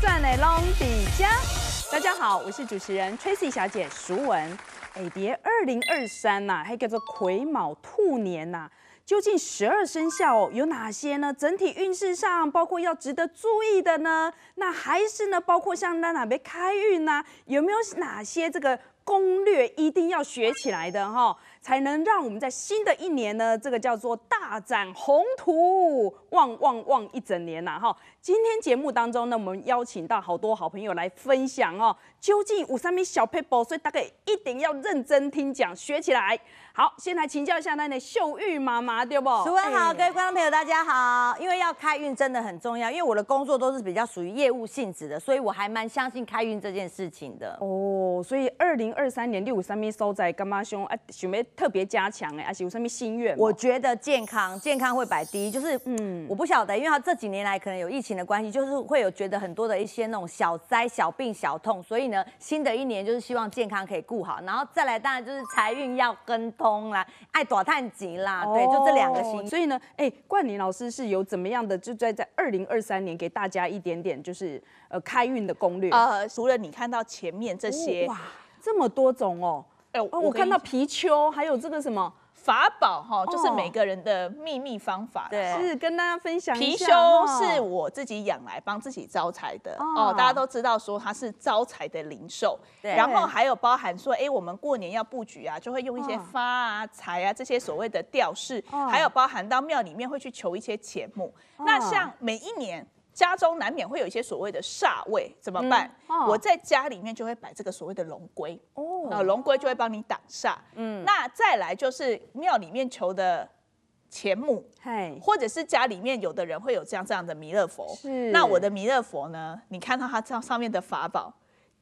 转诶，隆迪加，大家好，我是主持人 Tracy 小姐，淑文。哎，别二零二三呐，还叫做癸卯兔年呐，究竟十二生肖有哪些呢？整体运势上，包括要值得注意的呢？那还是呢？包括像在哪边开运呐？有没有哪些这个攻略一定要学起来的哈？才能让我们在新的一年呢，这个叫做大展宏图，旺旺旺一整年呐哈！今天节目当中呢，我们邀请到好多好朋友来分享哦。究竟五三米小 people，所以大家一定要认真听讲，学起来。好，先来请教一下那那秀玉妈妈对不？主持好，各位观众朋友大家好。因为要开运真的很重要，因为我的工作都是比较属于业务性质的，所以我还蛮相信开运这件事情的。哦，所以二零二三年六五三米收在干妈兄啊，想要特别加强哎，阿喜，我上面心愿，我觉得健康健康会摆第一，就是嗯，我不晓得，因为他这几年来可能有疫情的关系，就是会有觉得很多的一些那种小灾、小病、小痛，所以呢，新的一年就是希望健康可以顾好，然后再来当然就是财运要跟通啦，爱躲探吉啦，对，就这两个心所以呢，哎，冠霖老师是有怎么样的，就在在二零二三年给大家一点点就是呃开运的攻略。呃，除了你看到前面这些，哇，这么多种哦。哎，我看到貔貅，还有这个什么法宝哈，就是每个人的秘密方法，对，是跟大家分享一下。貔貅是我自己养来帮自己招财的哦，大家都知道说它是招财的灵兽，对。然后还有包含说，哎，我们过年要布局啊，就会用一些发啊、财啊这些所谓的吊饰，还有包含到庙里面会去求一些钱目。那像每一年。家中难免会有一些所谓的煞位，怎么办？我在家里面就会摆这个所谓的龙龟哦，啊，龙龟就会帮你挡煞。嗯，那再来就是庙里面求的钱母，或者是家里面有的人会有这样这样的弥勒佛。是，那我的弥勒佛呢？你看到它这上面的法宝，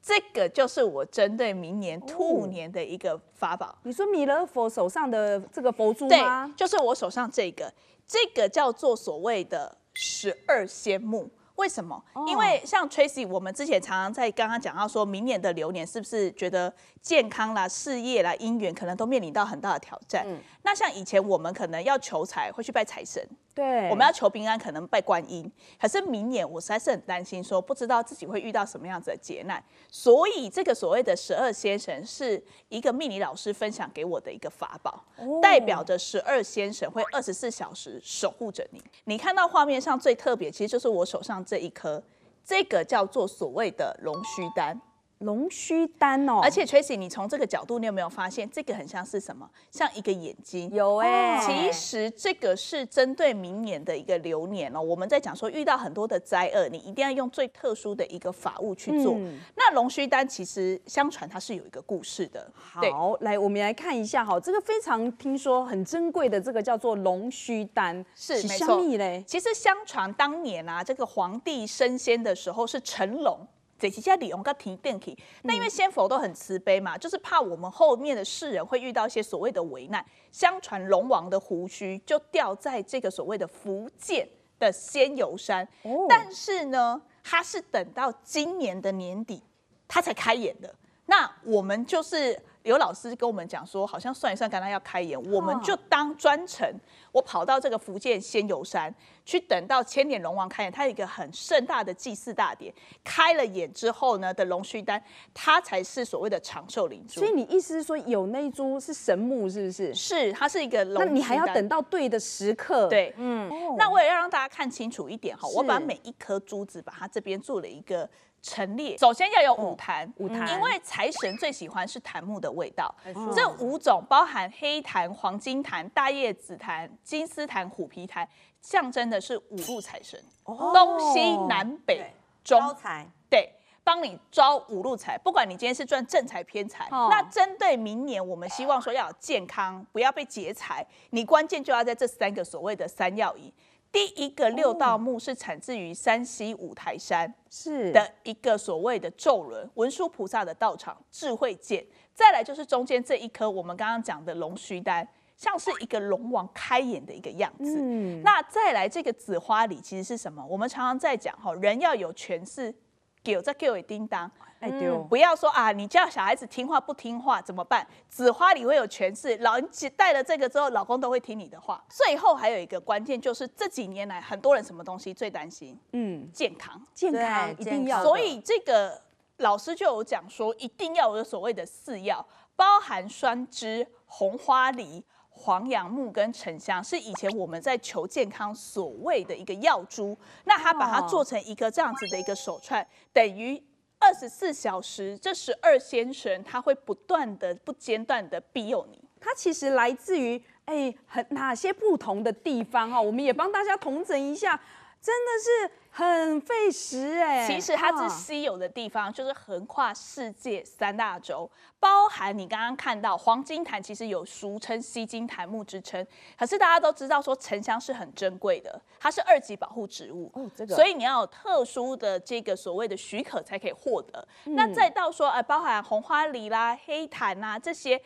这个就是我针对明年兔年的一个法宝。你说弥勒佛手上的这个佛珠吗？对，就是我手上这个，这个叫做所谓的。十二仙木，为什么？因为像 Tracy，我们之前常常在刚刚讲到，说明年的流年是不是觉得健康啦、事业啦、姻缘可能都面临到很大的挑战？那像以前我们可能要求财，会去拜财神。对我们要求平安，可能拜观音；可是明年，我在是很担心，说不知道自己会遇到什么样子的劫难。所以，这个所谓的十二先生，是一个命理老师分享给我的一个法宝，代表着十二先生会二十四小时守护着你。你看到画面上最特别，其实就是我手上这一颗，这个叫做所谓的龙须丹。龙须丹哦，而且 Tracy，你从这个角度，你有没有发现这个很像是什么？像一个眼睛。有哎，其实这个是针对明年的一个流年哦。我们在讲说遇到很多的灾厄，你一定要用最特殊的一个法物去做。那龙须丹其实相传它是有一个故事的。好，来我们来看一下哈，这个非常听说很珍贵的这个叫做龙须丹，是香蜜嘞。其实相传当年啊，这个皇帝升仙的时候是成龙。这期间，李勇刚停电梯。那因为先佛都很慈悲嘛，就是怕我们后面的世人会遇到一些所谓的危难。相传龙王的胡须就掉在这个所谓的福建的仙游山，但是呢，他是等到今年的年底，他才开演的。那我们就是有老师跟我们讲说，好像算一算，刚刚要开眼，我们就当专程，我跑到这个福建仙游山去，等到千年龙王开眼，它有一个很盛大的祭祀大典。开了眼之后呢，的龙须丹，它才是所谓的长寿灵珠。所以你意思是说，有那一株是神木，是不是？是，它是一个。那你还要等到对的时刻。对，嗯。那我也要让大家看清楚一点哈，我把每一颗珠子，把它这边做了一个。陈列首先要有五檀，五檀，因为财神最喜欢是檀木的味道。这五种包含黑檀、黄金檀、大叶紫檀、金丝檀、虎皮檀，象征的是五路财神，东西南北中招财，对，帮你招五路财。不管你今天是赚正财偏财，那针对明年，我们希望说要有健康，不要被劫财，你关键就要在这三个所谓的三要一。第一个六道木是产自于山西五台山，是的一个所谓的咒轮文殊菩萨的道场智慧剑。再来就是中间这一颗，我们刚刚讲的龙须丹，像是一个龙王开眼的一个样子。嗯，那再来这个紫花里其实是什么？我们常常在讲哈，人要有权势。叫再丢也叮当。爱丢，不要说啊！你叫小孩子听话不听话怎么办？紫花梨会有权势，老几带了这个之后，老公都会听你的话。最后还有一个关键，就是这几年来很多人什么东西最担心？嗯，健康，健康一定要。所以这个老师就有讲说，一定要有所谓的四药，包含酸枝、红花梨。黄杨木跟沉香是以前我们在求健康所谓的一个药珠，那他把它做成一个这样子的一个手串，等于二十四小时，这十二仙神他会不断的不间断的庇佑你。它其实来自于哎，很哪些不同的地方哦，我们也帮大家同整一下。真的是很费时哎，其实它是稀有的地方，就是横跨世界三大洲，包含你刚刚看到黄金檀，其实有俗称“西金檀木”之称。可是大家都知道说沉香是很珍贵的，它是二级保护植物，所以你要有特殊的这个所谓的许可才可以获得。那再到说，呃，包含红花梨啦、黑檀啊这些。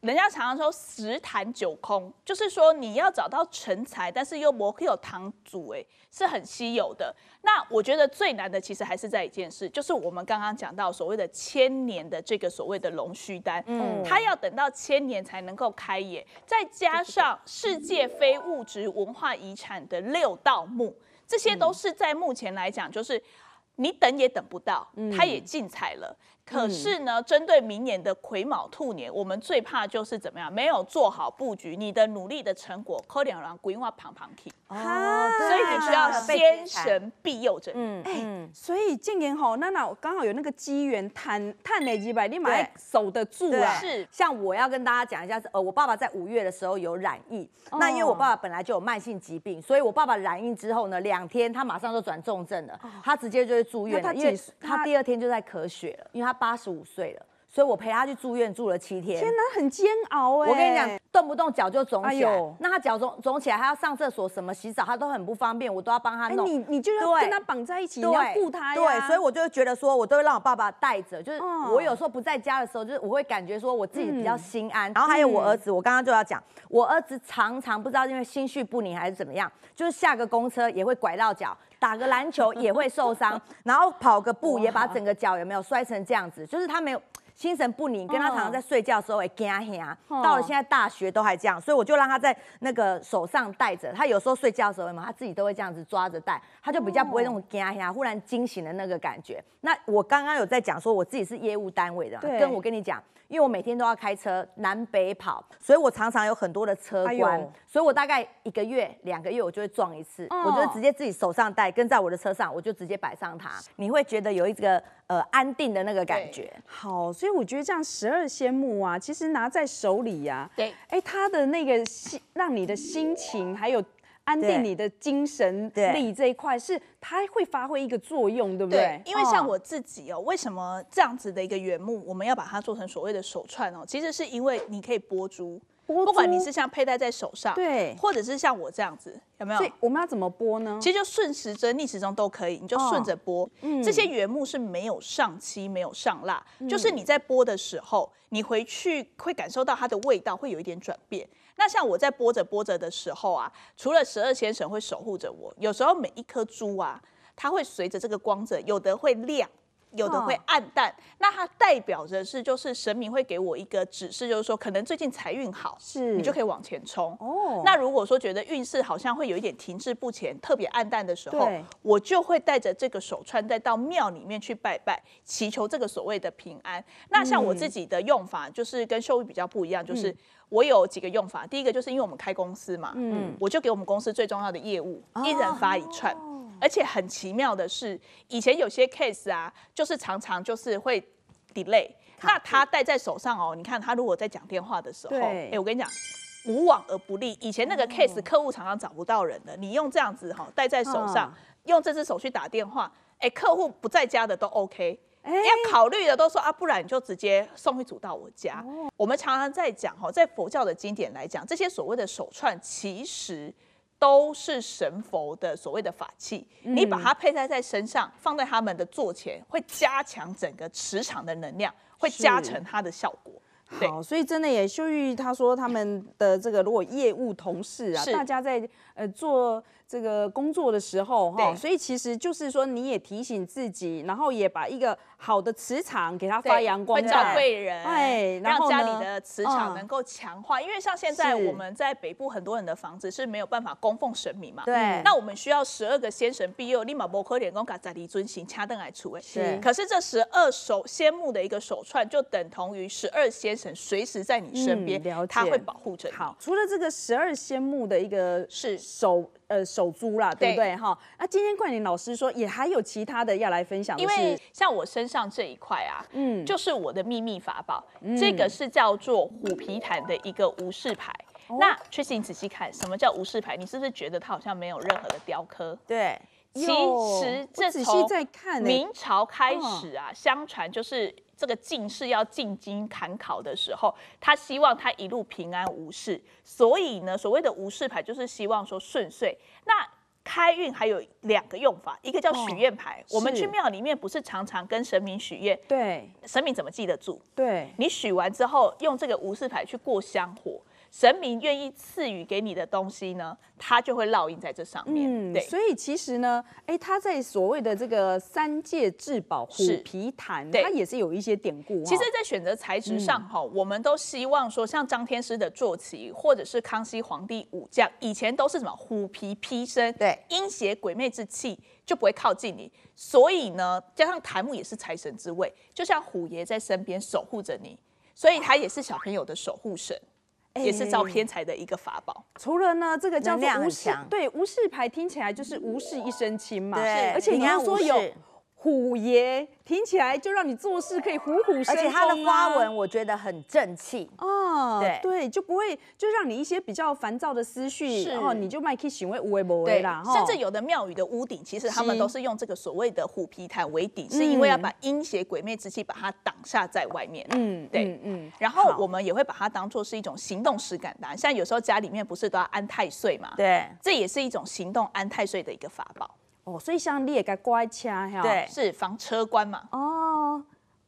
人家常常说十坛九空，就是说你要找到成才，但是又不会有堂主，哎，是很稀有的。那我觉得最难的其实还是在一件事，就是我们刚刚讲到所谓的千年的这个所谓的龙须丹，嗯，它要等到千年才能够开业，再加上世界非物质文化遗产的六道木，这些都是在目前来讲，就是你等也等不到，它也进彩了。可是呢，针对明年的癸卯兔年，我们最怕就是怎么样？没有做好布局，你的努力的成果可能让鬼话旁旁听。哦，所以你需要先神庇佑着。嗯，哎，所以今年吼，娜娜，我刚好有那个机缘探探雷几百，你来守得住啊？是。像我要跟大家讲一下，呃，我爸爸在五月的时候有染疫，那因为我爸爸本来就有慢性疾病，所以我爸爸染疫之后呢，两天他马上就转重症了，他直接就是住院，因为他第二天就在咳血了，因为他。八十五岁了。所以我陪他去住院住了七天，天哪，很煎熬哎！我跟你讲，动不动脚就肿起来，那他脚肿肿起来，他要上厕所什么、洗澡，他都很不方便，我都要帮他。你你就要跟他绑在一起，你要护他呀。对，所以我就觉得说，我都会让我爸爸带着，就是我有时候不在家的时候，就是我会感觉说我自己比较心安。然后还有我儿子，我刚刚就要讲，我儿子常常不知道因为心绪不宁还是怎么样，就是下个公车也会拐到脚，打个篮球也会受伤，然后跑个步也把整个脚有没有摔成这样子，就是他没有。心神不宁，跟他常常在睡觉时候会惊吓，到了现在大学都还这样，所以我就让他在那个手上戴着，他有时候睡觉的时候嘛，他自己都会这样子抓着戴，他就比较不会那种惊吓，忽然惊醒的那个感觉。那我刚刚有在讲说我自己是业务单位的，跟我跟你讲，因为我每天都要开车南北跑，所以我常常有很多的车关，所以我大概一个月两个月我就会撞一次，我就直接自己手上戴，跟在我的车上，我就直接摆上它，你会觉得有一个呃安定的那个感觉。好，所以。所以我觉得这样十二仙木啊，其实拿在手里呀，对，哎，它的那个心，让你的心情还有安定你的精神力这一块，是它会发挥一个作用，对不对？因为像我自己哦，为什么这样子的一个原木，我们要把它做成所谓的手串哦？其实是因为你可以拨珠。不管你是像佩戴在手上，对，或者是像我这样子，有没有？我们要怎么拨呢？其实就顺时针、逆时针都可以，你就顺着拨，嗯，这些原木是没有上漆、没有上蜡，就是你在拨的时候，你回去会感受到它的味道会有一点转变。那像我在拨着拨着的时候啊，除了十二先生会守护着我，有时候每一颗珠啊，它会随着这个光泽，有的会亮。有的会暗淡，那它代表着是，就是神明会给我一个指示，就是说可能最近财运好，是你就可以往前冲。哦，那如果说觉得运势好像会有一点停滞不前，特别暗淡的时候，我就会带着这个手串再到庙里面去拜拜，祈求这个所谓的平安。那像我自己的用法，就是跟秀玉比较不一样，就是我有几个用法，第一个就是因为我们开公司嘛，嗯，我就给我们公司最重要的业务，一人发一串。而且很奇妙的是，以前有些 case 啊，就是常常就是会 delay。那他戴在手上哦，你看他如果在讲电话的时候，哎，我跟你讲，无往而不利。以前那个 case 客户常常找不到人的，你用这样子哈戴在手上，用这只手去打电话，哎，客户不在家的都 OK。要考虑的都说啊，不然你就直接送一组到我家。我们常常在讲哈，在佛教的经典来讲，这些所谓的手串其实。都是神佛的所谓的法器，你把它佩戴在身上，放在他们的座前，会加强整个磁场的能量，会加成它的效果。好，所以真的也秀玉他说他们的这个如果业务同事啊，大家在呃做。这个工作的时候哈，所以其实就是说你也提醒自己，然后也把一个好的磁场给他发扬光，大，找贵人，对，让家里的磁场能够强化。因为像现在我们在北部很多人的房子是没有办法供奉神明嘛，对。那我们需要十二个先神庇佑，立马摩开脸公卡在离尊行掐灯来除。是。可是这十二手仙木的一个手串，就等同于十二先神随时在你身边，了解，他会保护你。好，除了这个十二仙木的一个是手，呃。手珠啦，对不对哈？那今天冠霖老师说也还有其他的要来分享，因为像我身上这一块啊，嗯，就是我的秘密法宝，这个是叫做虎皮毯的一个无视牌。那确实你仔细看，什么叫无视牌？你是不是觉得它好像没有任何的雕刻？对。其实这从明朝开始啊，相传就是这个进士要进京赶考的时候，他希望他一路平安无事，所以呢，所谓的无事牌就是希望说顺遂。那开运还有两个用法，一个叫许愿牌。我们去庙里面不是常常跟神明许愿？对，神明怎么记得住？对，你许完之后用这个无事牌去过香火。神明愿意赐予给你的东西呢，它就会烙印在这上面。嗯，所以其实呢，哎，他在所谓的这个三界至宝虎皮檀，它也是有一些典故。其实，在选择材质上哈，我们都希望说，像张天师的坐骑，或者是康熙皇帝武将，以前都是什么虎皮披身，对，阴邪鬼魅之气就不会靠近你。所以呢，加上檀木也是财神之位，就像虎爷在身边守护着你，所以他也是小朋友的守护神。也是招偏财的一个法宝。除了呢，这个叫做“无事，对“无事牌”听起来就是“无事一身轻嘛。对，而且你要说有。虎爷听起来就让你做事可以虎虎生风，而且它的花纹我觉得很正气哦，对对，就不会就让你一些比较烦躁的思绪，是哦，你就迈开行为无为不为啦，甚至有的庙宇的屋顶，其实他们都是用这个所谓的虎皮毯为底，是因为要把阴邪鬼魅之气把它挡下在外面。嗯，对嗯，然后我们也会把它当做是一种行动实感当，像有时候家里面不是都要安太岁嘛，对，这也是一种行动安太岁的一个法宝。哦，所以像你也该乖一哈，对，是防车关嘛？哦，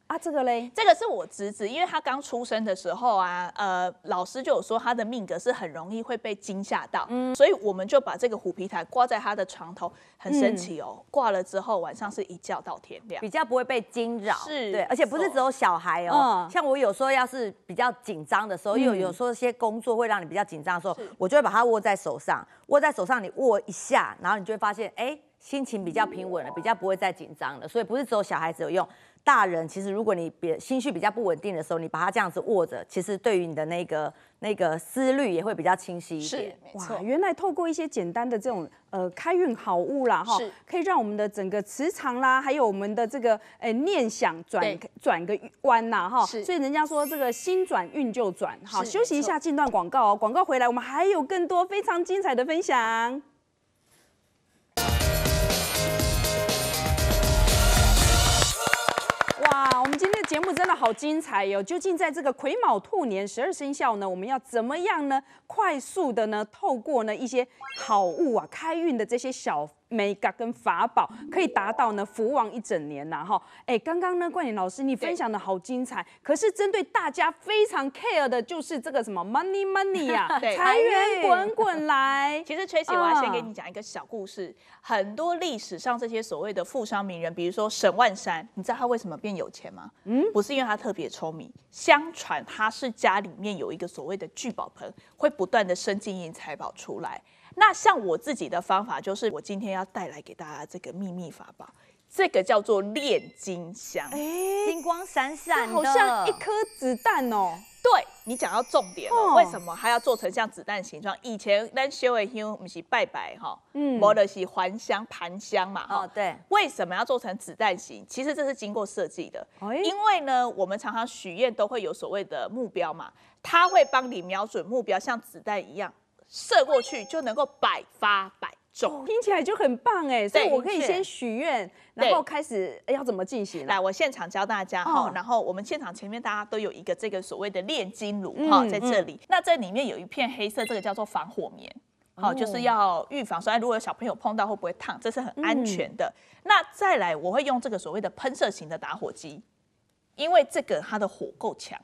啊，这个嘞，这个是我侄子，因为他刚出生的时候啊，呃，老师就有说他的命格是很容易会被惊吓到，嗯，所以我们就把这个虎皮台挂在他的床头，很神奇哦。挂了之后，晚上是一觉到天亮，比较不会被惊扰，是，对，而且不是只有小孩哦，像我有时候要是比较紧张的时候，又有说些工作会让你比较紧张的时候，我就会把它握在手上，握在手上你握一下，然后你就会发现，哎。心情比较平稳了，比较不会再紧张了，所以不是只有小孩子有用。大人其实如果你别心绪比较不稳定的时候，你把它这样子握着，其实对于你的那个那个思虑也会比较清晰一点。是，没错。原来透过一些简单的这种呃开运好物啦哈，可以让我们的整个磁场啦，还有我们的这个诶念想转转个弯呐哈。是。所以人家说这个心转运就转，好休息一下，进段广告，广告回来我们还有更多非常精彩的分享。哇，我们今天的节目真的好精彩哟！究竟在这个癸卯兔年十二生肖呢，我们要怎么样呢？快速的呢，透过呢一些好物啊，开运的这些小。美感跟法宝可以达到呢福旺一整年呐哈！哎，刚刚呢冠霖老师你分享的好精彩，可是针对大家非常 care 的就是这个什么 money money 啊，财源滚滚来。其实崔 r 我要先给你讲一个小故事，很多历史上这些所谓的富商名人，比如说沈万山，你知道他为什么变有钱吗？嗯，不是因为他特别聪明，相传他是家里面有一个所谓的聚宝盆，会不断的生金银财宝出来。那像我自己的方法，就是我今天要带来给大家这个秘密法宝，这个叫做炼金香，金光闪闪，好像一颗子弹哦。对你讲到重点了，为什么还要做成像子弹形状？以前咱修的香不是拜拜哈，嗯，摩的是还香、盘香嘛。哦，对，为什么要做成子弹形？其实这是经过设计的，因为呢，我们常常许愿都会有所谓的目标嘛，它会帮你瞄准目标，像子弹一样。射过去就能够百发百中，听起来就很棒哎！所以我可以先许愿，然后开始要怎么进行？来，我现场教大家哈。然后我们现场前面大家都有一个这个所谓的炼金炉哈，在这里。那这里面有一片黑色，这个叫做防火棉，好，就是要预防说如果有小朋友碰到会不会烫，这是很安全的。那再来，我会用这个所谓的喷射型的打火机，因为这个它的火够强，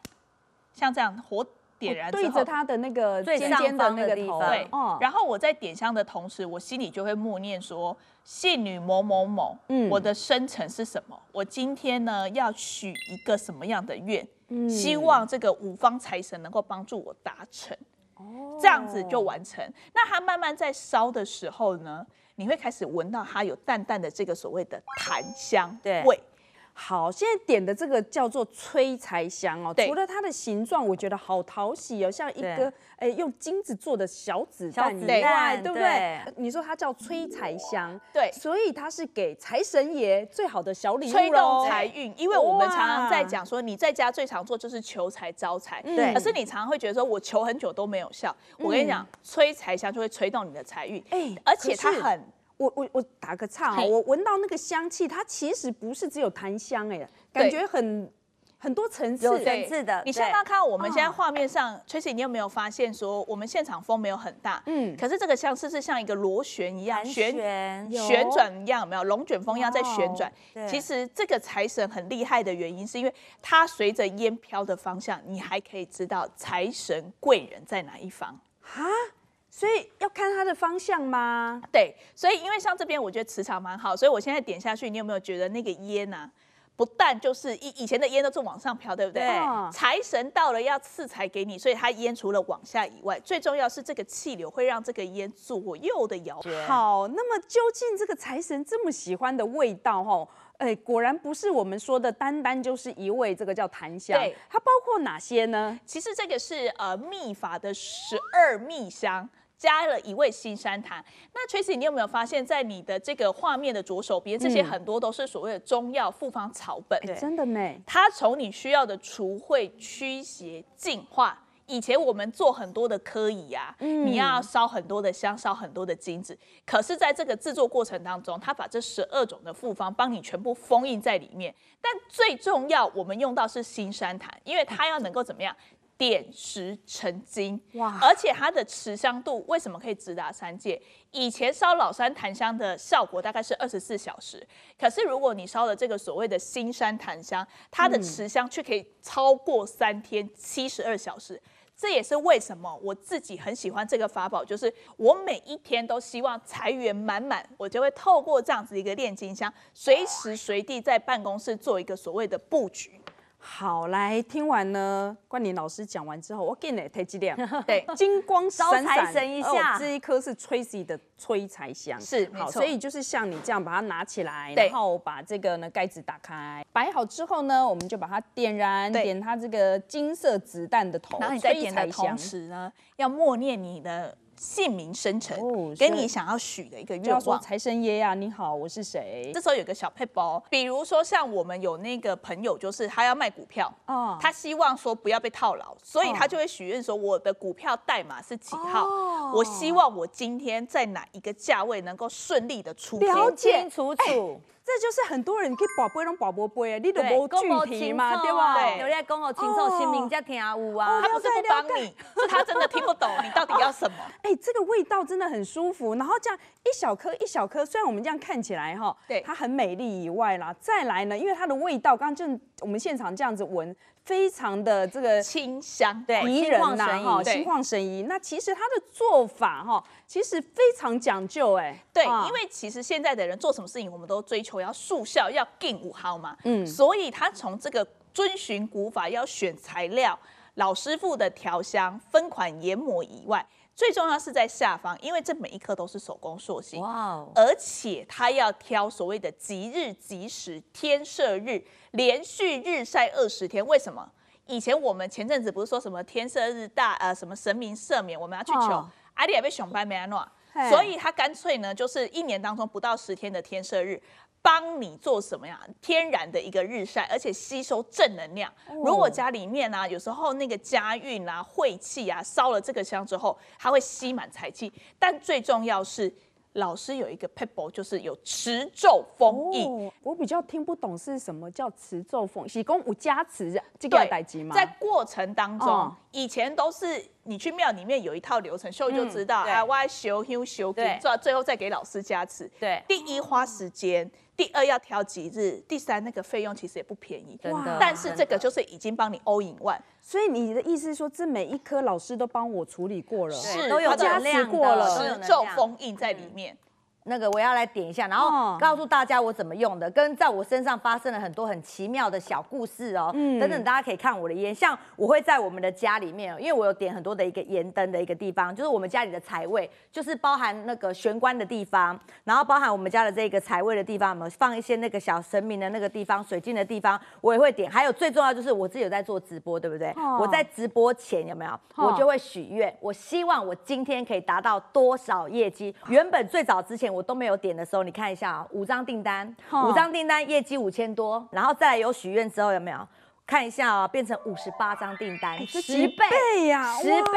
像这样火。点燃对着它的那个最尖的那个头，对，然后我在点香的同时，我心里就会默念说：“信女某某某，嗯，我的生辰是什么？我今天呢要许一个什么样的愿？希望这个五方财神能够帮助我达成，哦，这样子就完成。那它慢慢在烧的时候呢，你会开始闻到它有淡淡的这个所谓的檀香味。”好，现在点的这个叫做催财香哦。除了它的形状，我觉得好讨喜哦，像一个诶用金子做的小纸包。对。对不对？你说它叫催财香。对。所以它是给财神爷最好的小礼物哦。催动财运，因为我们常常在讲说，你在家最常做就是求财招财。对。可是你常常会觉得说，我求很久都没有效。我跟你讲，催财香就会催动你的财运。哎。而且它很。我我我打个岔啊！我闻到那个香气，它其实不是只有檀香哎，感觉很很多层次，层次的。你现在看我们现在画面上，Tracy，你有没有发现说我们现场风没有很大，嗯，可是这个香气是像一个螺旋一样旋旋转一样，有没有龙卷风一样在旋转。其实这个财神很厉害的原因，是因为它随着烟飘的方向，你还可以知道财神贵人在哪一方啊？所以要看它的方向吗？对，所以因为像这边我觉得磁场蛮好，所以我现在点下去，你有没有觉得那个烟呐，不但就是以以前的烟都是往上飘，对不对？财神到了要赐财给你，所以它烟除了往下以外，最重要是这个气流会让这个烟左右的摇。好，那么究竟这个财神这么喜欢的味道吼？哎，果然不是我们说的单单就是一味这个叫檀香，对，它包括哪些呢？其实这个是呃秘法的十二秘香。加了一味新山檀。那 Tracy，你有没有发现，在你的这个画面的左手边，这些很多都是所谓的中药复方草本，真的美。它从你需要的除秽驱邪净化。以前我们做很多的科仪啊，你要烧很多的香，烧很多的金子。可是，在这个制作过程当中，它把这十二种的复方帮你全部封印在里面。但最重要，我们用到是新山檀，因为它要能够怎么样？点石成金，哇！而且它的持香度为什么可以直达三界？以前烧老山檀香的效果大概是二十四小时，可是如果你烧了这个所谓的新山檀香，它的持香却可以超过三天七十二小时。这也是为什么我自己很喜欢这个法宝，就是我每一天都希望财源满满，我就会透过这样子一个炼金香，随时随地在办公室做一个所谓的布局。好，来听完呢，冠霖老师讲完之后，我给你提几点。对，金光闪闪一下，哦，这一颗是 Tracy 的催财香，是，好，所以就是像你这样把它拿起来，然后把这个呢盖子打开，摆好之后呢，我们就把它点燃，点它这个金色子弹的头，然后你在点的同时呢，要默念你的。姓名、生成跟你想要许的一个愿望。财神爷呀，你好，我是谁？这时候有个小配包，比如说像我们有那个朋友，就是他要卖股票，他希望说不要被套牢，所以他就会许愿说，我的股票代码是几号，我希望我今天在哪一个价位能够顺利的出清，楚楚。这就是很多人去宝贝那种宝备报哎，你得报具体嘛，对吧？对？你要讲好清楚，姓名才听啊，有啊。他不是不帮你，是他真的听不懂你到底要什么。哎，这个味道真的很舒服，然后这样一小颗一小颗，虽然我们这样看起来哈，对，它很美丽以外啦，再来呢，因为它的味道，刚刚就我们现场这样子闻。非常的这个清香，对，怡人呐，哈，心旷神怡。那其实它的做法，哈，其实非常讲究，哎，对，因为其实现在的人做什么事情，我们都追求要速效，要劲五好嘛。嗯，所以他从这个遵循古法，要选材料，老师傅的调香，分款研磨以外。最重要是在下方，因为这每一颗都是手工塑形，哇！而且他要挑所谓的吉日吉时天赦日，连续日晒二十天。为什么？以前我们前阵子不是说什么天赦日大，呃，什么神明赦免，我们要去求阿爹也被熊掰没了，所以他干脆呢，就是一年当中不到十天的天赦日。帮你做什么呀？天然的一个日晒，而且吸收正能量。如果家里面啊，有时候那个家运啊、晦气啊，烧了这个香之后，它会吸满财气。但最重要是，老师有一个 pebble，就是有持咒封印。我比较听不懂是什么叫持咒封印，功讲加持这个代级吗？在过程当中。以前都是你去庙里面有一套流程，秀玉就知道啊，我修修修给做，最后再给老师加持。对，第一花时间，第二要挑吉日，第三那个费用其实也不便宜。哇，但是这个就是已经帮你欧引万，所以你的意思是说，这每一颗老师都帮我处理过了，是都有加持过了，种封印在里面。那个我要来点一下，然后告诉大家我怎么用的，跟在我身上发生了很多很奇妙的小故事哦，等等大家可以看我的烟，像我会在我们的家里面，因为我有点很多的一个烟灯的一个地方，就是我们家里的财位，就是包含那个玄关的地方，然后包含我们家的这个财位的地方，我们放一些那个小神明的那个地方、水晶的地方，我也会点。还有最重要就是我自己有在做直播，对不对？我在直播前有没有？我就会许愿，我希望我今天可以达到多少业绩？原本最早之前。我都没有点的时候，你看一下啊，五张订单，五张订单业绩五千多，然后再有许愿之后有没有？看一下啊，变成五十八张订单，十倍呀，十倍。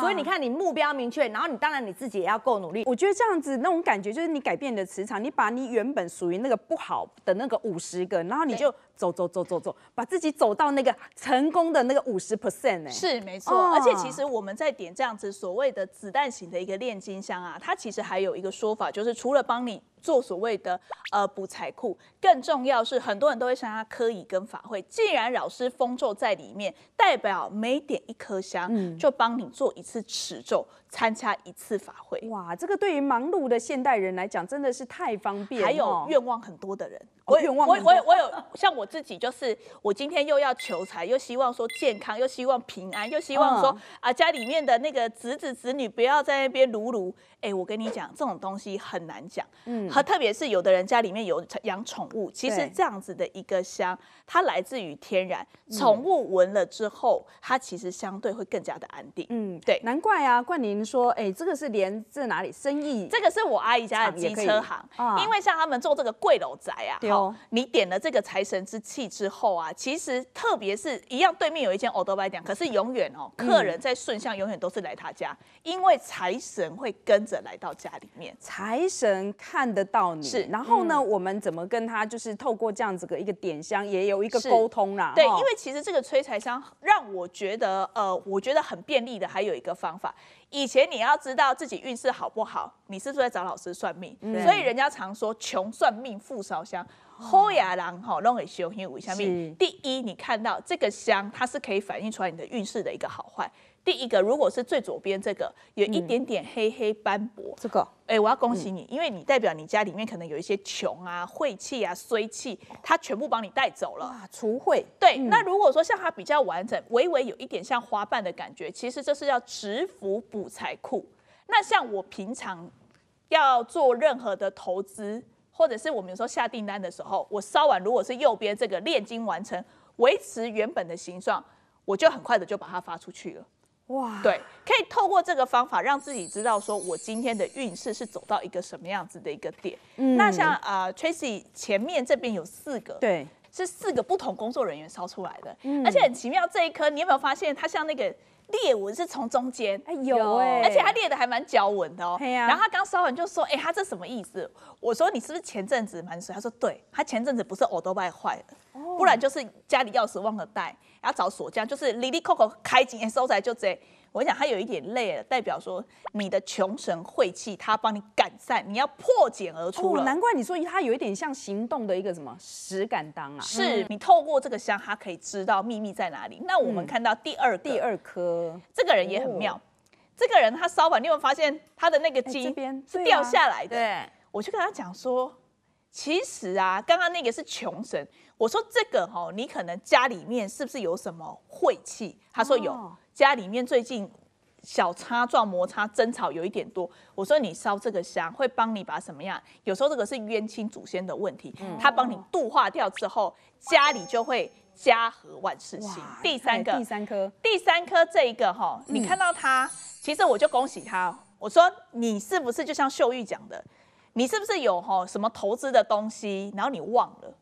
所以你看，你目标明确，然后你当然你自己也要够努力。我觉得这样子那种感觉，就是你改变你的磁场，你把你原本属于那个不好的那个五十个，然后你就。走走走走走，把自己走到那个成功的那个五十 percent 哎，是没错。而且其实我们在点这样子所谓的子弹型的一个炼金箱啊，它其实还有一个说法，就是除了帮你做所谓的呃补财库，更重要是很多人都会向他科以跟法会。既然老师封咒在里面，代表每点一颗香，就帮你做一次持咒。参加一次法会哇，这个对于忙碌的现代人来讲真的是太方便，还有愿望很多的人，我愿望我我我有像我自己，就是我今天又要求财，又希望说健康，又希望平安，又希望说啊家里面的那个侄子侄女不要在那边撸撸。哎，我跟你讲，这种东西很难讲，嗯，和特别是有的人家里面有养宠物，其实这样子的一个香。它来自于天然宠物闻了之后，它其实相对会更加的安定。嗯，对，难怪啊，冠宁说，哎，这个是连在哪里生意？这个是我阿姨家的机车行啊。因为像他们做这个贵楼宅啊，对哦，你点了这个财神之气之后啊，其实特别是一样对面有一间 old w h i 店，可是永远哦，客人在顺向永远都是来他家，因为财神会跟着来到家里面，财神看得到你。是，然后呢，我们怎么跟他就是透过这样子的一个点香，也有。有一个沟通啦，对，因为其实这个催财商让我觉得，呃，我觉得很便利的，还有一个方法。以前你要知道自己运势好不好，你是不是在找老师算命？所以人家常说穷算命，富烧香。侯亚狼哈，弄个烧香问下命。第一，你看到这个香，它是可以反映出来你的运势的一个好坏。第一个，如果是最左边这个，有一点点黑黑斑驳，这个，哎，我要恭喜你，因为你代表你家里面可能有一些穷啊、晦气啊、衰气，它全部帮你带走了。除晦。对，那如果说像它比较完整，微微有一点像花瓣的感觉，其实这是叫直福补财库。那像我平常要做任何的投资，或者是我们候下订单的时候，我烧完如果是右边这个炼金完成，维持原本的形状，我就很快的就把它发出去了。哇，对，可以透过这个方法让自己知道说，我今天的运势是走到一个什么样子的一个点。那像呃，Tracy 前面这边有四个，对。是四个不同工作人员烧出来的，而且很奇妙。这一颗你有没有发现，它像那个裂纹是从中间？有哎，而且它裂的还蛮焦纹的哦。然后他刚烧完就说：“哎，他这什么意思？”我说：“你是不是前阵子蛮水？”他说：“对，他前阵子不是耳朵坏坏了，不然就是家里钥匙忘了带，后找锁匠，就是里里口口开紧，收起来就这。”我讲他有一点累，了，代表说你的穷神晦气，他帮你赶散，你要破茧而出了。难怪你说他有一点像行动的一个什么石敢当啊？是你透过这个香，他可以知道秘密在哪里。那我们看到第二第二颗，这个人也很妙，这个人他烧完，你有有发现他的那个金是掉下来的？对，我去跟他讲说，其实啊，刚刚那个是穷神，我说这个哈，你可能家里面是不是有什么晦气？他说有。家里面最近小擦撞、摩擦、争吵有一点多，我说你烧这个香会帮你把什么样？有时候这个是冤亲祖先的问题，他帮你度化掉之后，家里就会家和万事兴。第三个，第三颗，第三颗这一个哈，你看到他，其实我就恭喜他，我说你是不是就像秀玉讲的，你是不是有哈什么投资的东西，然后你忘了。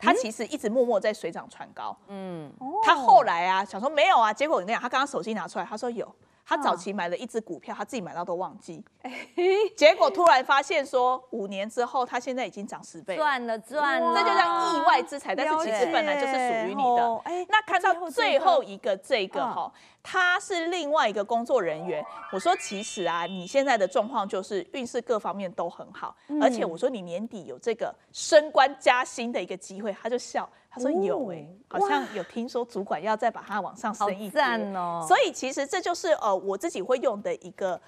他其实一直默默在水涨船高，嗯，他后来啊想说没有啊，结果那样，他刚刚手机拿出来，他说有，他早期买了一只股票，他自己买到都忘记，结果突然发现说五年之后，他现在已经涨十倍，赚了赚了，这就像意外之财，但是其实本来就是属于你的。哎，那看到最后一个这个哈。他是另外一个工作人员，我说其实啊，你现在的状况就是运势各方面都很好，而且我说你年底有这个升官加薪的一个机会，他就笑，他说有哎，好像有听说主管要再把他往上升一点，赞哦。所以其实这就是呃我自己会用的一个。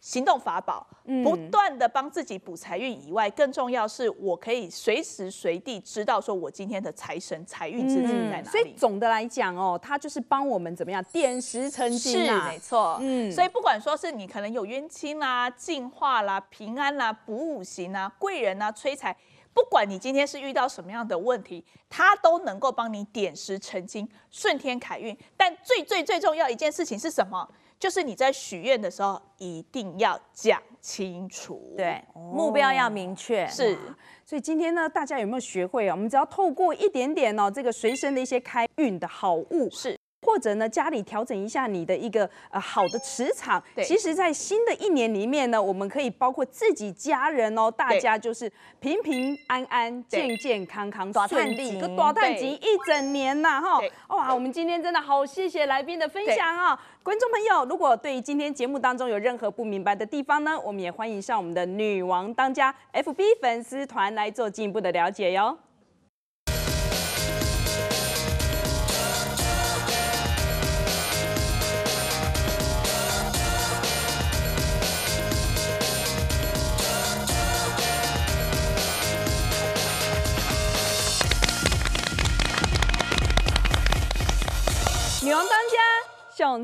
行动法宝，不断的帮自己补财运以外，更重要是我可以随时随地知道说，我今天的财神财运究竟在哪里。所以总的来讲哦，它就是帮我们怎么样，点石成金。是没错，嗯。所以不管说是你可能有冤亲啦、净化啦、平安啦、补五行啊、贵人啊、催财，不管你今天是遇到什么样的问题，它都能够帮你点石成金，顺天凯运。但最最最重要一件事情是什么？就是你在许愿的时候，一定要讲清楚，对，目标要明确。是，所以今天呢，大家有没有学会啊？我们只要透过一点点哦，这个随身的一些开运的好物是。或者呢，家里调整一下你的一个呃好的磁场。其实在新的一年里面呢，我们可以包括自己家人哦，大家就是平平安安、健健康康、顺利、多赚吉一整年呐哈。哇，我们今天真的好，谢谢来宾的分享啊！观众朋友，如果对今天节目当中有任何不明白的地方呢，我们也欢迎上我们的女王当家 FB 粉丝团来做进一步的了解哟。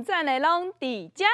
在来龙底家，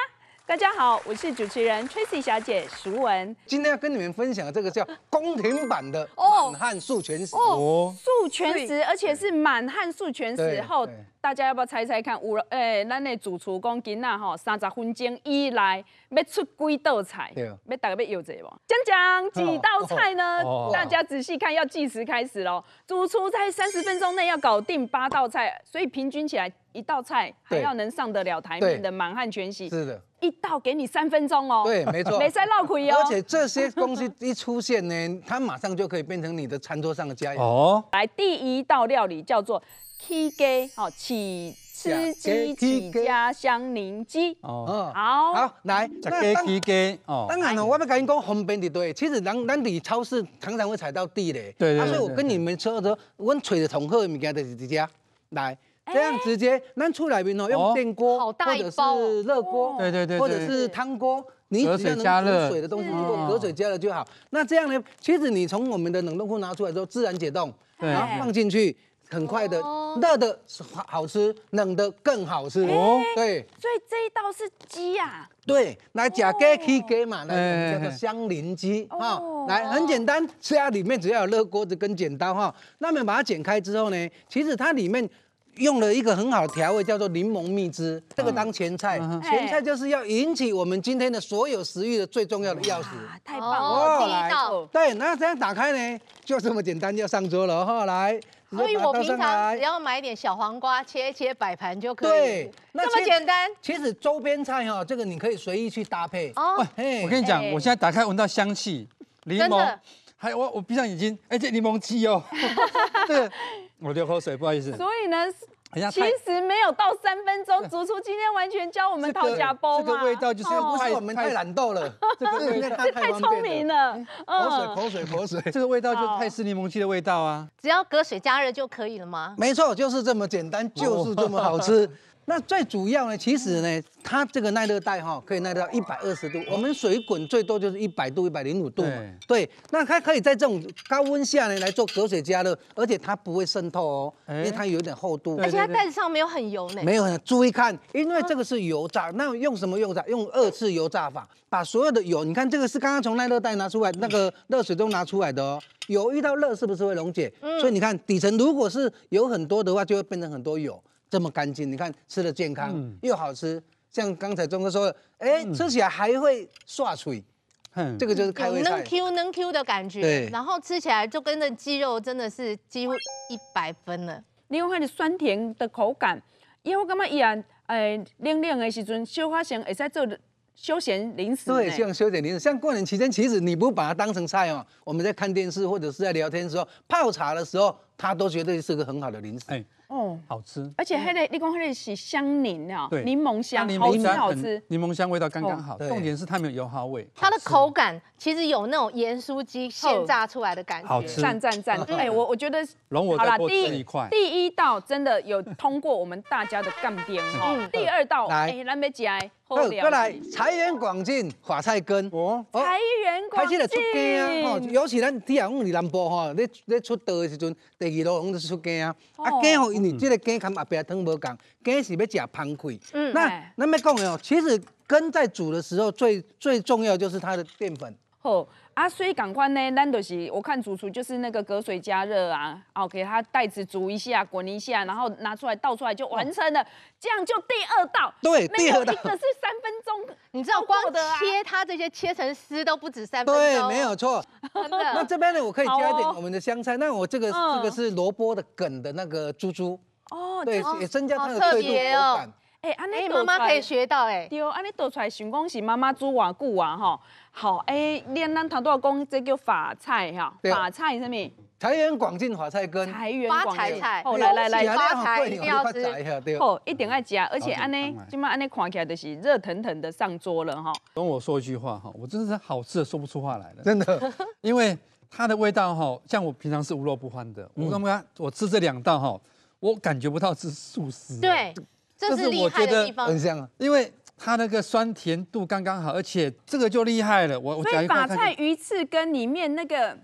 大家好，我是主持人 Tracy 小姐，苏文。今天要跟你们分享的这个叫宫廷版的满汉素全食，哦，素全食，而且是满汉素全食。后，大家要不要猜猜看？五，哎，咱的主厨工今 i n 哈，三十分钟以来要出几道菜？对啊，要大家要有这个。讲讲几道菜呢？大家仔细看，要计时开始喽。主厨在三十分钟内要搞定八道菜，所以平均起来一道菜还要能上得了台面的满汉全席。是的，一道给你三分钟哦。对，没错，没再闹亏哟。而且这些东西一出现呢，它马上就可以变成你的餐桌上的佳肴。哦，来第一道料理叫做 K 鸡，哦起。吃鸡起家，香宁鸡。哦，好，好，来，吃鸡起家。哦，当然了，我要跟你讲，方便的多。其实，咱咱在超市常常会踩到地嘞。对对对。所以我跟你们说的时候，我取的最好物件就是直接来，这样直接。咱出来面哦，用电锅，或者是热锅，对对对，或者是汤锅，你只要能隔水的东西，如果隔水加热就好。那这样呢？其实你从我们的冷冻库拿出来之后，自然解冻，然后放进去。很快的，热的是好好吃，冷的更好吃。对，所以这一道是鸡啊。对，来假解气给嘛，来叫做香菱鸡哈。来，很简单，家里面只要有热锅子跟剪刀哈，那么把它剪开之后呢，其实它里面用了一个很好的调味，叫做柠檬蜜汁，这个当前菜。前菜就是要引起我们今天的所有食欲的最重要的钥匙。太棒了，第一道。对，那这样打开呢，就这么简单就上桌了哈，来。所以我平常只要买一点小黄瓜，切一切摆盘就可以，对，这么简单。其实周边菜哈，这个你可以随意去搭配。哦，我跟你讲，我现在打开闻到香气，柠檬，还有我我闭上眼睛，哎，这柠檬汁哦，这 我流口水不好意思。所以呢。其实没有到三分钟，煮出今天完全教我们掏假包这个味道就是不是我们太懒惰了，这太聪明了，口水口水口水，这个味道就泰式柠檬汽的味道啊，只要隔水加热就可以了吗？没错，就是这么简单，就是这么好吃。那最主要呢，其实呢，它这个耐热袋哈，可以耐到一百二十度。我们水滚最多就是一百度、一百零五度。对。对。那它可以在这种高温下呢来做隔水加热，而且它不会渗透哦，因为它有点厚度。而且它袋子上没有很油呢。没有，注意看，因为这个是油炸，那用什么油炸？用二次油炸法，把所有的油，你看这个是刚刚从耐热袋拿出来，那个热水中拿出来的哦。油遇到热是不是会溶解？所以你看底层如果是有很多的话，就会变成很多油。这么干净，你看吃的健康又好吃，像刚才钟哥说的，哎，吃起来还会刷脆。哼，这个就是开胃嫩 Q 嫩 Q 的感觉，然后吃起来就跟着鸡肉真的是几乎一百分了。另外它的酸甜的口感，因为干嘛？依然哎，零零的时阵，小花仙会使做休闲零食。对，像休闲零食，像过年期间，其实你不把它当成菜哦。我们在看电视或者是在聊天的时候，泡茶的时候，它都绝对是一个很好的零食。哎。哦，好吃，而且黑的立功黑的是香柠啊，对，柠檬香，柠檬香好吃，柠檬香味道刚刚好，重点是它没有油耗味，它的口感其实有那种盐酥鸡现炸出来的感觉，好吃，赞赞赞，哎，我我觉得，容我再多吃一块，第一道真的有通过我们大家的干点哈，第二道，哎，蓝莓鸡好，过来财源广进，发财根哦，财源广进，开始来出姜啊！吼，尤其咱天啊，我南部吼，在在出道的时阵，第二路我们就出姜啊。啊，姜和因为这个姜和阿伯汤无共，姜是要食膨脆。嗯，那那么讲哦，其实根在煮的时候，最最重要就是它的淀粉。好。啊，所以赶快呢，那都是我看主厨就是那个隔水加热啊，哦，给它袋子煮一下，滚一下，然后拿出来倒出来就完成了，这样就第二道。对，第二道真的是三分钟，你知道光切它这些切成丝都不止三分钟。对，没有错。那这边呢，我可以加一点我们的香菜。那我这个这个是萝卜的梗的那个猪猪。哦，对，也增加它的脆度口感。哎，妈妈可以学到哎，对，安尼倒出来，想容是妈妈煮哇古啊哈，好，哎，连咱头都要讲，这叫法菜哈，发财什么？财源广进，法菜根，财源广，进，发财，来来来，发财一定要吃，对，一定爱吃，而且安尼，今麦安尼看起来就是热腾腾的上桌了哈。容我说一句话哈，我真的是好吃的说不出话来了，真的，因为它的味道哈，像我平常是无肉不欢的，我刚刚我吃这两道哈，我感觉不到是素食。对。这是我觉得很像，因为它那个酸甜度刚刚好，而且这个就厉害了。我所以把菜鱼翅跟里面那个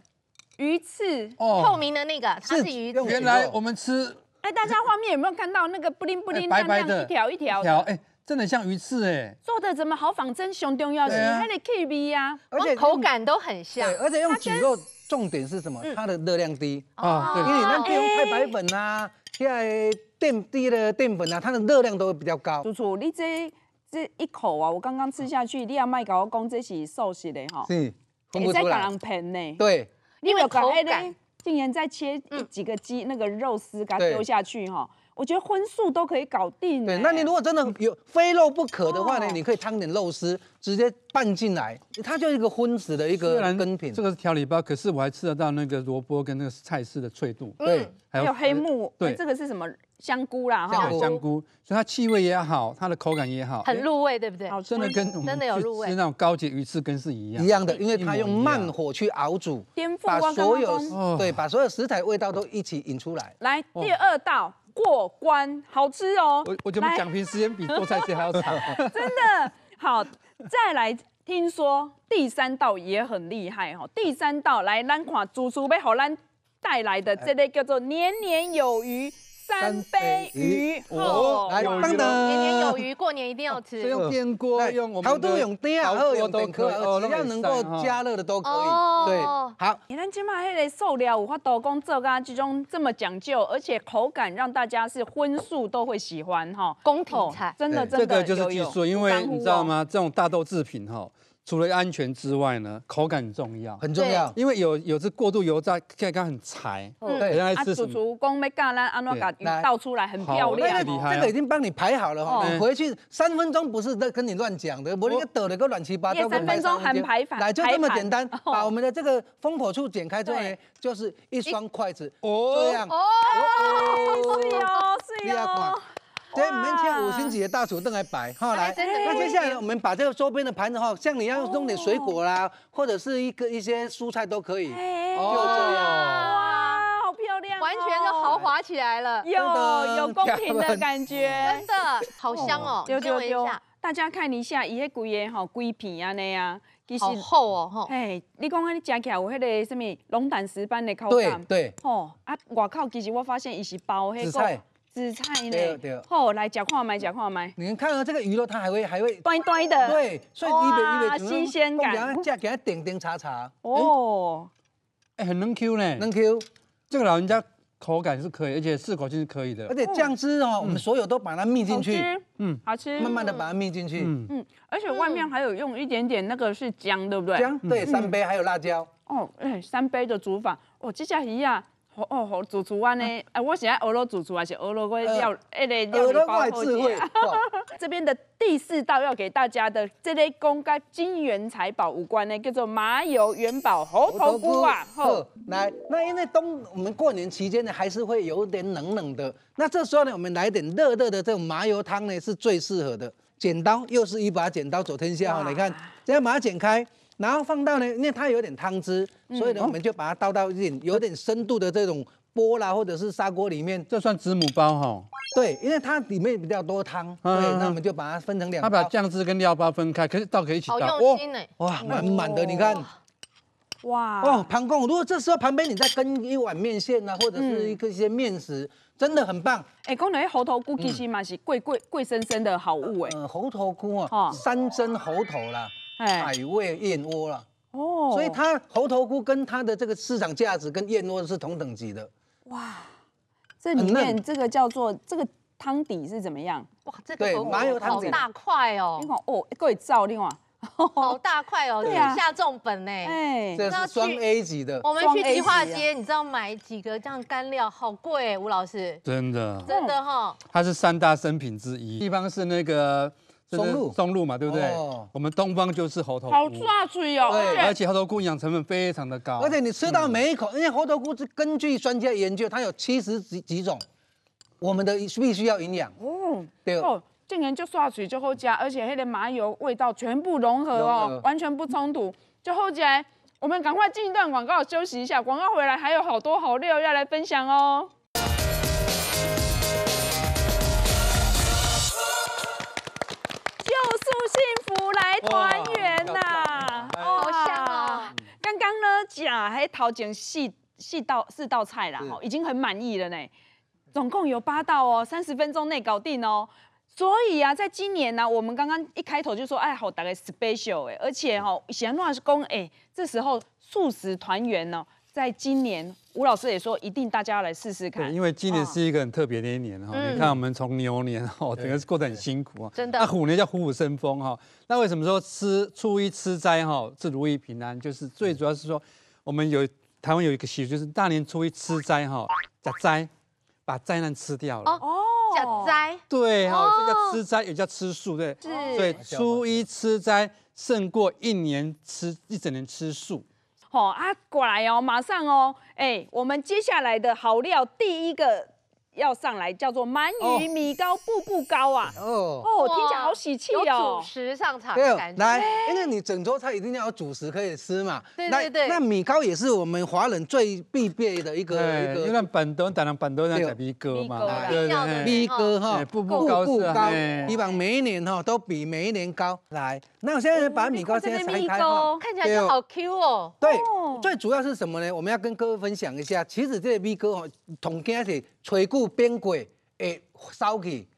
鱼翅，透明的那个是鱼，原来我们吃。哎，大家画面有没有看到那个布灵布灵？白白的，一条一条。条哎，真的像鱼翅哎。做的怎么好仿真熊重要性？还有 K Q B 呀，而且口感都很像。而且用鸡肉，重点是什么？它的热量低啊，因为那不用太白粉呐。遐个淀低的淀粉啊，它的热量都会比较高。楚楚，你这这一口啊，我刚刚吃下去，你也卖给我讲这是素食的吼，是分不出来。在橄榄盘内，对，你有口感，竟然在切几个鸡那个肉丝，给它丢下去哈。我觉得荤素都可以搞定。对，那你如果真的有非肉不可的话呢，你可以汤点肉丝直接拌进来，它就是一个荤食的一个根品。这个是调理包，可是我还吃得到那个萝卜跟那个菜丝的脆度。对，还有黑木。对，这个是什么？香菇啦，哈。香菇。所以它气味也好，它的口感也好。很入味，对不对？真的跟真的有入味，是那种高级鱼翅根是一样一样的，因为它用慢火去熬煮，把所有对，把所有食材味道都一起引出来。来第二道。过关，好吃哦！我我觉得奖品时间比做菜时间还要长。真的，好，再来听说第三道也很厉害哦。第三道来，咱看主厨要给咱带来的这个叫做“年年有余”。三杯鱼，来，当当，年年有余，过年一定要吃。用电锅，用陶都用，电熬用都可以，只要能够加热的都可以。对，好。你看，今嘛迄个塑料五花刀工做噶，这种这么讲究，而且口感让大家是荤素都会喜欢哈。宫廷菜，真的真的。这个就是技术，因为你知道吗？这种大豆制品哈。除了安全之外呢，口感很重要，很重要，因为有有只过度油炸，以看很柴，对，有人爱吃。啊，主厨公没干了，安那家倒出来很漂亮，这个已经帮你排好了，你回去三分钟不是在跟你乱讲的，我那个抖了个乱七八糟。三分钟很排法，就这么简单，把我们的这个封口处剪开之后，就是一双筷子，这样哦，是哦，是哦。在门前五星级的大手凳来摆，哈来。那接下来我们把这个周边的盘子哈，像你要弄点水果啦，或者是一个一些蔬菜都可以。哦，哇，好漂亮！完全就豪华起来了，有有公平的感觉，真的好香哦。丢丢丢，大家看一下，伊迄贵的片安皮啊，其实好厚哦。嘿，你讲安尼夹起来有迄个什么龙胆石斑的口感？对对。哦啊，外口其实我发现伊是包迄个。紫菜嘞，吼来搅宽麦，搅宽麦。你们看到这个鱼肉它还会还会端端的。对，所以一杯一杯新鲜感。这样给它点点叉叉，哦，哎，很能 Q 呢，能 Q。这个老人家口感是可以，而且适口性是可以的。而且酱汁哦，我们所有都把它密进去，嗯，好吃，慢慢的把它密进去，嗯嗯，而且外面还有用一点点那个是姜，对不对？姜，对，三杯还有辣椒。哦，哎，三杯的煮法，哦，这下一样。哦哦，主厨啊呢！啊，我现在俄罗煮主厨还是俄罗锅料，一个料包俄罗斯智慧。这边的第四道要给大家的，这类公跟金元宝无关呢，叫做麻油元宝猴头菇啊。好，来。那因为冬我们过年期间呢，还是会有点冷冷的。那这时候呢，我们来点热热的这种麻油汤呢，是最适合的。剪刀又是一把剪刀走天下哦，你看，这样把它剪开。然后放到呢，因为它有点汤汁，所以呢，我们就把它倒到一点有点深度的这种波啦，或者是砂锅里面。这算子母包哈？对，因为它里面比较多汤，对，那我们就把它分成两。它把酱汁跟料包分开，可是倒可以一起倒。好用心哇，满满的，你看。哇。哦，潘公，如果这时候旁边你再跟一碗面线呢，或者是一个一些面食，真的很棒。哎，讲到猴头菇，其实嘛是贵贵贵生生的好物哎。猴头菇啊，山珍猴头啦。海味燕窝了哦，所以它猴头菇跟它的这个市场价值跟燕窝是同等级的。哇，这里面这个叫做这个汤底是怎么样？哇，这个麻油汤底好大块哦。另外哦，贵造另外好大块哦，对啊，下重本呢。哎，这是双 A 级的。我们去集化街，你知道买几个这样干料好贵？吴老师，真的，真的哈，它是三大生品之一，地方是那个。松露，松露嘛，对不对？我们东方就是猴头菇，好抓嘴哦。对，而且猴头菇营养成分非常的高。而且你吃到每一口，因为猴头菇是根据专家研究，它有七十几几种，我们的必须要营养哦。对哦，竟然就刷嘴就好加，而且它的麻油味道全部融合哦，完全不冲突。就后起我们赶快进一段广告休息一下，广告回来还有好多好料要来分享哦。幸福来团圆呐，好香哦！刚刚呢，甲还讨整四四道四道菜啦，哈，已经很满意了呢。总共有八道哦，三十分钟内搞定哦。所以啊，在今年呢，我们刚刚一开头就说，哎，好，大概 special 哎，而且哈，贤乱是公哎，这时候素食团圆呢，在今年。吴老师也说，一定大家要来试试看。因为今年是一个很特别的一年哈，你看我们从牛年哈，整个过得很辛苦啊。真的。那虎年叫虎虎生风哈。那为什么说吃初一吃斋哈，是如意平安？就是最主要是说，我们有台湾有一个习俗，就是大年初一吃斋哈，假斋，把灾难吃掉了。哦。假斋。对哈，这叫吃斋，也叫吃素，对。是。以初一吃斋胜过一年吃一整年吃素。哦啊，过来哦，马上哦，哎，我们接下来的好料第一个要上来，叫做鳗鱼米糕步步高啊！哦，哦，我起来好喜气哦，主食上场。对，来，因为你整桌菜一定要有主食可以吃嘛。对对对，那米糕也是我们华人最必备的一个一个。因为本凳，当然板凳要米糕嘛。对定要米糕哈，步步高是。以往每年哈都比每一年高。来，那我现在把米糕先拆开泡。对，好 Q 哦。对，最主要是什么呢？我们要跟各位分享一下，其实这个 V 哥哦，从一是吹鼓变轨，诶，骚气。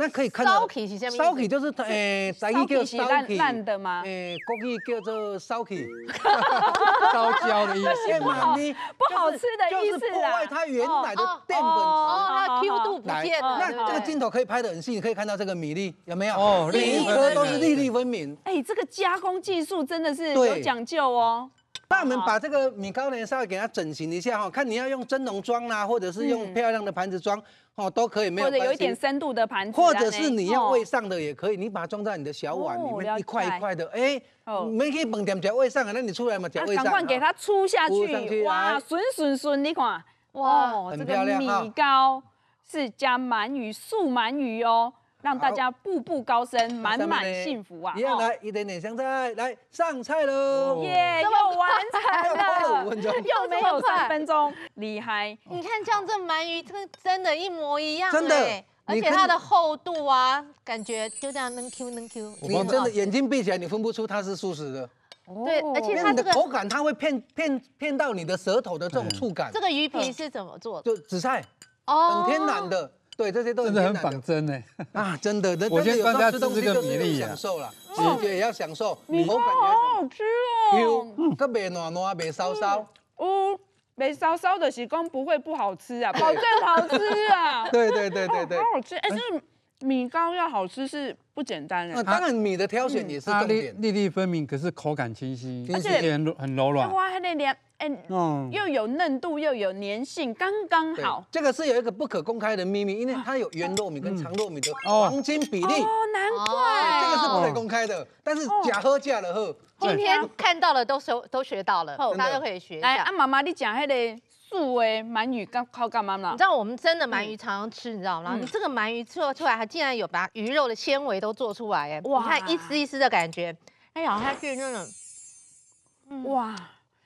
那可以看到，烧起是这么烧起就是诶，工艺叫烧起，烂的吗？诶，工艺叫做烧起，烧 焦的意思。不好不好意的意思啦。就是破坏它原来的淀粉质，它 Q 度不见了。那这个镜头可以拍的很细，你可以看到这个米粒有没有？哦，每一颗都是粒粒分明。哎，这个加工技术真的是有讲究哦。那我们把这个米糕呢稍微给它整形一下哈，看你要用蒸笼装啦，或者是用漂亮的盘子装，哦，都可以，没有或者有一点深度的盘子，或者是你要位上的也可以，你把它装在你的小碗里面，一块一块的，哎，我们可以蹦点脚位上啊，那你出来嘛，脚位上。快给它出下去，哇，顺顺顺，你看，哇，这个米糕是加鳗鱼素鳗鱼哦。让大家步步高升，满满幸福啊！一样来一点点香菜，来上菜喽！耶，又完成了，又没有三分钟？厉害！你看，像这鳗鱼，这个真的，一模一样，真的。而且它的厚度啊，感觉就这样能 Q 能 Q。你真的眼睛闭起来，你分不出它是素食的。对，而且它的口感，它会骗骗骗到你的舌头的这种触感。这个鱼皮是怎么做的？就紫菜，哦，很天然的。对，这些都是真的很仿真呢。啊，真的，我先让大家吃道这个比例了，直觉也要享受。米糕好好吃哦，Q，个麦软软，麦烧烧。哦，麦烧烧的时光不会不好吃啊，保证好吃啊。对对对对对，好好吃。哎，这。米糕要好吃是不简单的、那当然，米的挑选也是重点。粒粒分明，可是口感清晰，而且很柔软。哇，那点嗯，又有嫩度又有粘性，刚刚好。这个是有一个不可公开的秘密，因为它有圆糯米跟长糯米的黄金比例。哦，难怪。这个是不能公开的，但是假喝假了喝。今天看到了，都收都学到了，大家都可以学。来，阿妈妈，你讲还得。素哎，鳗鱼靠干嘛呢？你知道我们真的鳗鱼常常吃，你知道吗？你这个鳗鱼做出来，它竟然有把鱼肉的纤维都做出来，哎，哇，一丝一丝的感觉，它咬下去那种，哇。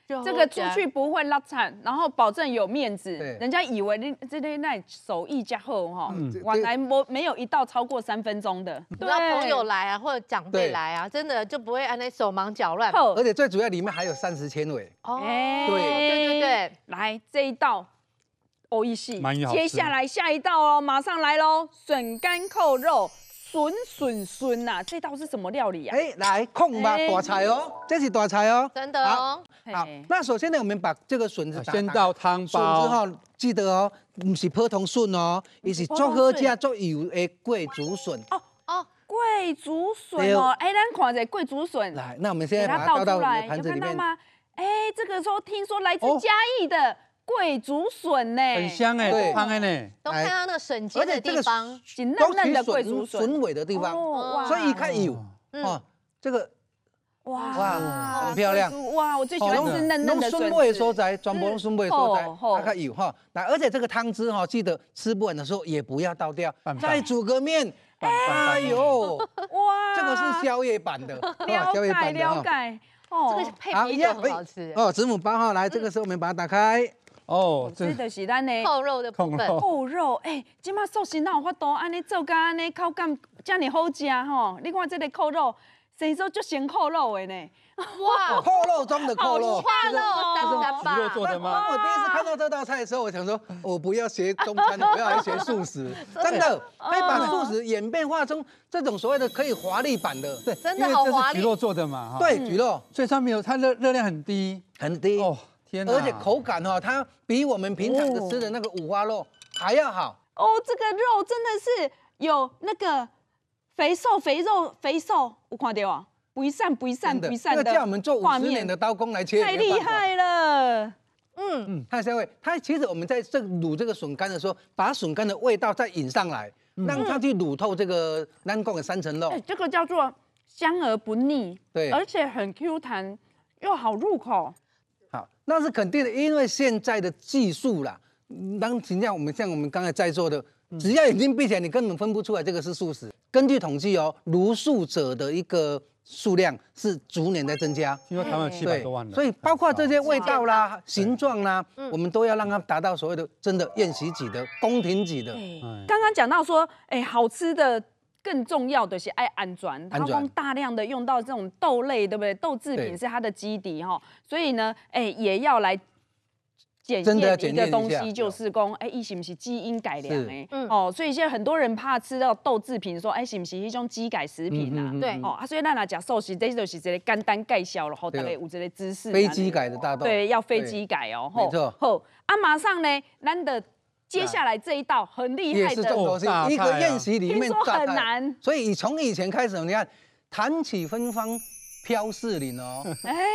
这个出去不会拉惨，然后保证有面子，人家以为你这边那手艺加厚哈，往来没没有一道超过三分钟的，只要朋友来啊或者长辈来啊，真的就不会按那手忙脚乱。而且最主要里面还有膳食纤维哦，对对对对，来这一道，藕一系，接下来下一道哦，马上来喽，笋干扣肉。笋笋笋呐，这道是什么料理呀？哎，来，控吧，大菜哦，这是大菜哦。真的。哦、好，那首先呢，我们把这个笋子先倒汤煲。笋子哈，记得哦，不是普通笋哦，伊是做好家做油的贵族笋。哦哦，贵族笋哦，哎，咱看一下贵族笋。来，那我们现在把它倒到我盘子里面。看到吗？哎，这个时候听说来自嘉义的。桂竹笋呢，很香哎，对，胖的呢，都看到那个笋尖的地方，紧嫩嫩的桂竹笋尾的地方，所以一看有，哦，这个哇哇，很漂亮，哇，我最喜欢的是嫩嫩的笋尾所在，专门用笋尾所在，它看有哈，那而且这个汤汁哈，记得吃不完的时候也不要倒掉，再煮个面，哎呦，哇，这个是宵夜版的，宵夜版的，哦。这个配比较好吃哦，子母包哈，来，这个时候我们把它打开。哦，这就是咱的扣肉的部分。扣肉，哎，今麦寿司哪有法多，安尼做咖安尼口感这么好食吼！你看这个扣肉，谁说就咸扣肉的呢？哇，扣肉中的扣肉，好大肉，三十八。我第一次看到这道菜的时候，我想说，我不要学中餐，的，不要来学素食，真的，可以把素食演变化成这种所谓的可以华丽版的，对，真的好华丽。这是鱼肉做的嘛，对，鱼肉，所以上面有它热热量很低，很低哦。而且口感哈，它比我们平常的吃的那个五花肉还要好哦。这个肉真的是有那个肥瘦、肥肉、肥瘦，我看到啊，不散、肥散、一散的。那叫我们做五十年的刀工来切，太厉害了。嗯嗯，它的香味，它其实我们在这卤这个笋干的时候，把笋干的味道再引上来，让它去卤透这个南贡的三层肉。这个叫做香而不腻，对，而且很 Q 弹，又好入口。那是肯定的，因为现在的技术啦，当像我们像我们刚才在座的，只要眼睛闭起来，你根本分不出来这个是素食。根据统计哦，如素者的一个数量是逐年在增加。因为台湾七百多万所以包括这些味道啦、形状啦，我们都要让它达到所谓的真的宴席级的宫廷级的。刚刚讲到说，哎，好吃的。更重要的是爱安全，它用大量的用到这种豆类，对不对？豆制品是它的基底哈，所以呢，哎，也要来检验一个东西，就是讲哎，是不是基因改良哎？哦，所以现在很多人怕吃到豆制品，说哎，是不是一种基改食品啊？对哦，啊，所以咱来讲，首先这就是这个简单介绍了，后大概有这个知识。非基改的大豆，对，要非基改哦，没错。后啊，马上呢，咱的。接下来这一道很厉害的，一个宴席里面很难。所以从以前开始，你看，弹起芬芳飘四邻哦，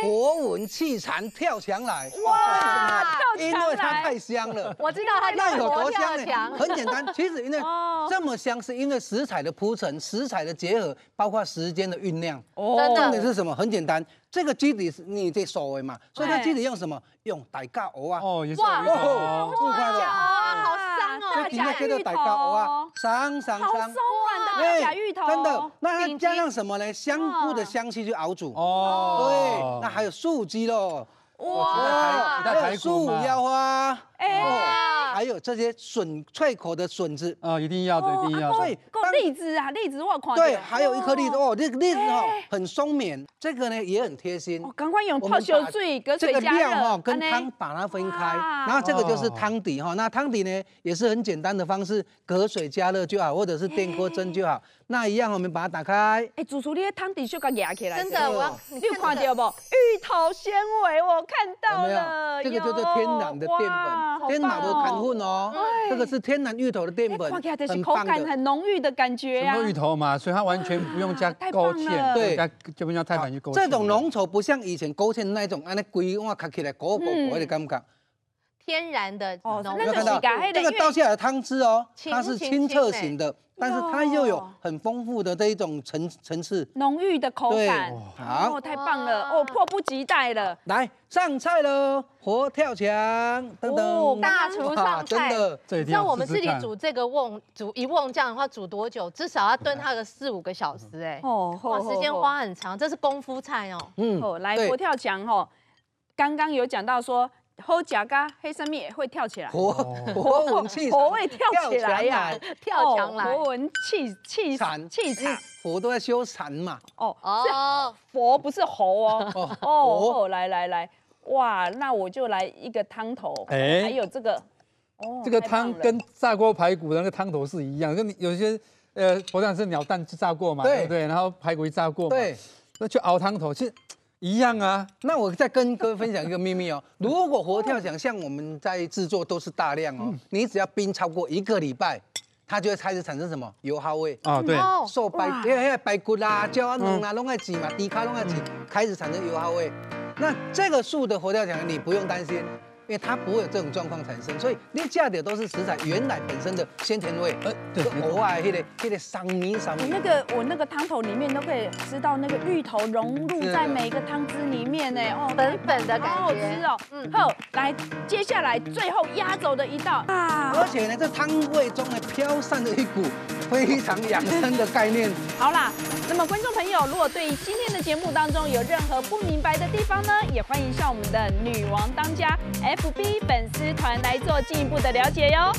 博闻气长跳墙来。哇，因为它太香了。我知道它。那有多香？很简单，其实因为这么香，是因为食材的铺陈、食材的结合，包括时间的酝酿。真的。重点是什么？很简单。这个基底是你在所的嘛？所以这基底用什么？用大家熬啊。哦，也是。哇，五块了。哇，好香哦，假芋头。香香香。好松软的假芋头。真的，那它加上什么呢？香菇的香气去熬煮。哦。对，那还有素鸡喽。哇。还有素腰花。哎呀，还有这些笋脆口的笋子啊，一定要的，一定要。所以，荔枝啊，荔枝我看对，还有一颗荔枝哦，这个荔枝哦，很松绵。这个呢，也很贴心。赶快用泡椒水隔水加热。这个料哈跟汤把它分开，然后这个就是汤底哈。那汤底呢，也是很简单的方式，隔水加热就好，或者是电锅蒸就好。那一样，我们把它打开。哎，煮熟的汤底小给夹起来。真的吗？你有看到不？芋头纤维，我看到。了。有没有？淀粉。天马的糖分哦，这个是天然芋头的淀粉，口感很浓郁的感觉呀。什么芋头嘛，所以它完全不用加勾芡，对，就不用要太讲究勾芡。这种浓稠不像以前勾芡那种，安尼规碗夹起来，裹裹裹的感觉。天然的哦，那没有看到这个倒下来的汤汁哦？它是清澈型的，但是它又有很丰富的这一种层层次，浓郁的口感。好，太棒了，哦，迫不及待了。来上菜喽！活跳墙，等等，大厨上菜。真的，像我们自己煮这个瓮煮一瓮样的话，煮多久？至少要炖它个四五个小时，哎，哦，时间花很长，这是功夫菜哦。嗯，来活跳墙哦，刚刚有讲到说。好脚噶，黑神秘会跳起来，佛佛佛会跳起来呀，跳墙来，佛文气气惨，气惨，佛都在修禅嘛。哦哦，佛不是猴哦。哦哦，来来来，哇，那我就来一个汤头，哎，还有这个，哦，这个汤跟炸锅排骨那个汤头是一样，跟有些呃，佛尚是鸟蛋去炸过嘛，对不对？然后排骨一炸过嘛，对，那去熬汤头，其实。一样啊，那我再跟各位分享一个秘密哦。如果活跳墙像我们在制作都是大量哦，你只要冰超过一个礼拜，它就会开始产生什么油耗味啊？对，瘦白因为白骨啦、胶啊、弄啊、弄啊起嘛、低卡弄啊起，开始产生油耗味。那这个素的活跳墙你不用担心。因为它不会有这种状况产生，所以你加的都是食材原来本身的鲜甜味，呃，额外啊，迄个迄个香米、香米。那个我那个汤头里面都可以吃到那个芋头融入在每一个汤汁里面呢，哦，粉粉的感觉，好好吃哦。嗯，好，来接下来最后压轴的一道啊，而且呢，这汤味中呢飘散着一股非常养生的概念。好啦，那么观众朋友，如果对今天的节目当中有任何不明白的地方呢，也欢迎向我们的女王当家 FB 粉丝团来做进一步的了解哟。